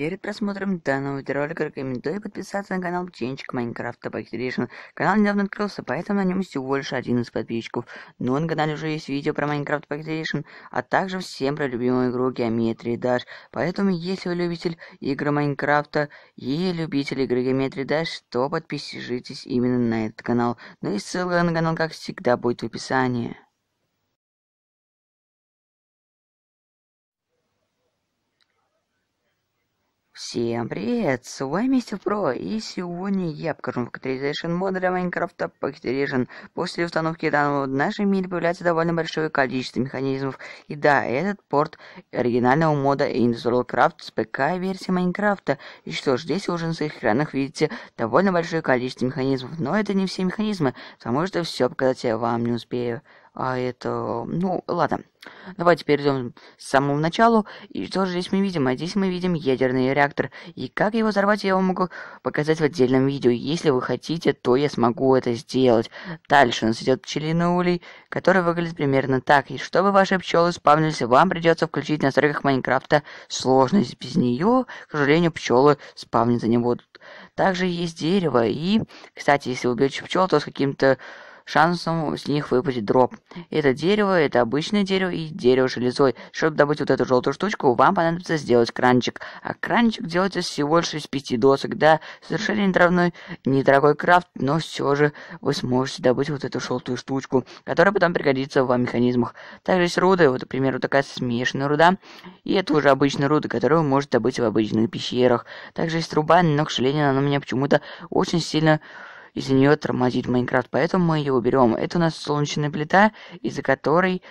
Перед просмотром данного ролика рекомендую подписаться на канал Птенчик Майнкрафт Topic Канал недавно открылся, поэтому на нем всего лишь один из подписчиков. Но на канале уже есть видео про Майнкрафт Topic а также всем про любимую игру Геометрии Dash. Поэтому, если вы любитель игры Майнкрафта и любитель игры Геометрии Dash, то подпишитесь именно на этот канал. Ну и ссылка на канал, как всегда, будет в описании. Всем привет, с вами Стилпро, и сегодня я покажу вам катализейшн мода для Майнкрафта Pacteration. После установки данного в нашем мире появляется довольно большое количество механизмов. И да, этот порт оригинального мода Industrial Craft с ПК-версии Майнкрафта. И что ж, здесь уже на своих экранах видите довольно большое количество механизмов, но это не все механизмы, потому что все показать я вам не успею. А это... Ну, ладно. Давайте перейдем к самому началу. И что же здесь мы видим? А здесь мы видим ядерный реактор. И как его взорвать, я вам могу показать в отдельном видео. Если вы хотите, то я смогу это сделать. Дальше у нас идет пчелиный улей, который выглядит примерно так. И чтобы ваши пчелы спавнились, вам придется включить в настройках Майнкрафта сложность. Без нее, к сожалению, пчелы спавниться не будут. Также есть дерево. И, кстати, если вы убьете пчел, то с каким-то шансом с них выпадет дроп. Это дерево, это обычное дерево и дерево железой. Чтобы добыть вот эту желтую штучку, вам понадобится сделать кранчик. А кранчик делается всего лишь из пяти досок. Да, совершенно недорогой, недорогой крафт, но все же вы сможете добыть вот эту желтую штучку, которая потом пригодится вам в механизмах. Также есть руды, вот, к примеру, такая смешанная руда. И это уже обычная руда, которую вы можете добыть в обычных пещерах. Также есть труба, но, к сожалению, она у меня почему-то очень сильно из-за нее тормозит Майнкрафт, поэтому мы ее уберем. Это у нас солнечная плита, из-за которой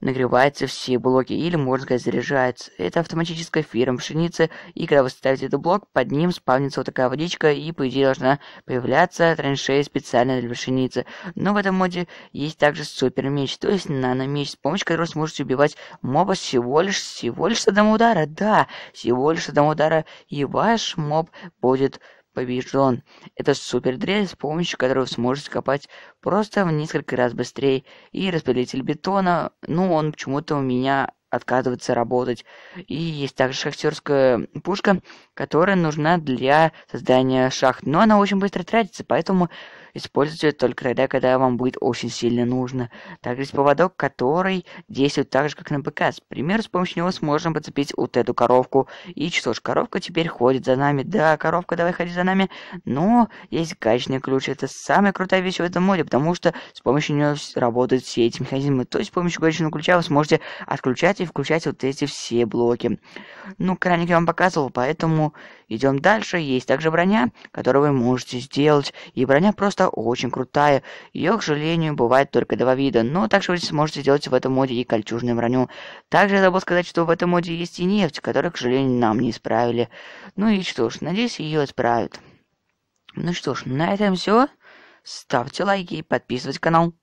нагреваются все блоки, или, можно сказать, заряжается. Это автоматическая фирма пшеницы, и когда вы ставите этот блок, под ним спавнится вот такая водичка, и, по идее, должна появляться траншея специально для пшеницы. Но в этом моде есть также супер меч, то есть нано-меч, с помощью которого сможете убивать моба всего лишь, всего лишь с одного удара. Да, всего лишь с одного удара, и ваш моб будет побежден. Это супердрель, с помощью которого вы сможете копать просто в несколько раз быстрее. И распределитель бетона, ну он почему-то у меня отказывается работать. И есть также шахтерская пушка, которая нужна для создания шахт. Но она очень быстро тратится, поэтому Используйте только тогда, когда вам будет очень сильно нужно. Также есть поводок, который действует так же, как на БК. К с помощью него сможем подцепить вот эту коровку. И что ж, коровка теперь ходит за нами. Да, коровка, давай ходи за нами. Но есть гаечный ключ. Это самая крутая вещь в этом моде, потому что с помощью него работают все эти механизмы. То есть с помощью гаечного ключа вы сможете отключать и включать вот эти все блоки. Ну, краник я вам показывал, поэтому Идем дальше. Есть также броня, которую вы можете сделать. И броня просто очень крутая. Ее, к сожалению, бывает только два вида. Но также вы сможете сделать в этом моде и кольчужную броню. Также я забыл сказать, что в этом моде есть и нефть, которую, к сожалению, нам не исправили. Ну и что ж, надеюсь, ее исправят. Ну что ж, на этом все. Ставьте лайки и подписывайтесь на канал.